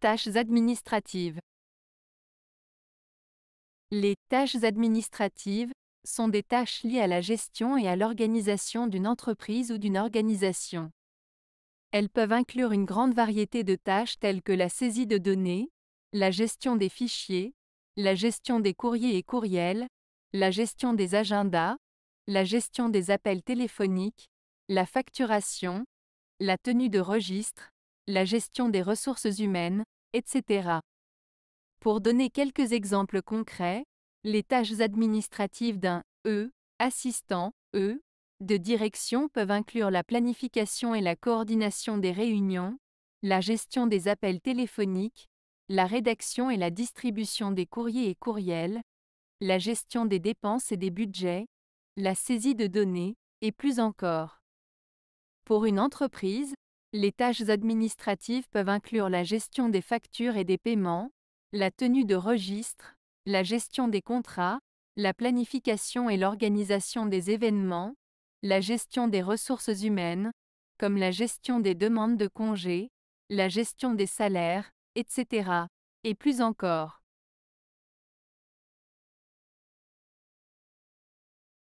Tâches administratives. Les tâches administratives sont des tâches liées à la gestion et à l'organisation d'une entreprise ou d'une organisation. Elles peuvent inclure une grande variété de tâches telles que la saisie de données, la gestion des fichiers, la gestion des courriers et courriels, la gestion des agendas, la gestion des appels téléphoniques, la facturation, la tenue de registres, la gestion des ressources humaines, etc. Pour donner quelques exemples concrets, les tâches administratives d'un E, assistant, E, de direction peuvent inclure la planification et la coordination des réunions, la gestion des appels téléphoniques, la rédaction et la distribution des courriers et courriels, la gestion des dépenses et des budgets, la saisie de données, et plus encore. Pour une entreprise, les tâches administratives peuvent inclure la gestion des factures et des paiements, la tenue de registres, la gestion des contrats, la planification et l'organisation des événements, la gestion des ressources humaines, comme la gestion des demandes de congés, la gestion des salaires, etc. Et plus encore.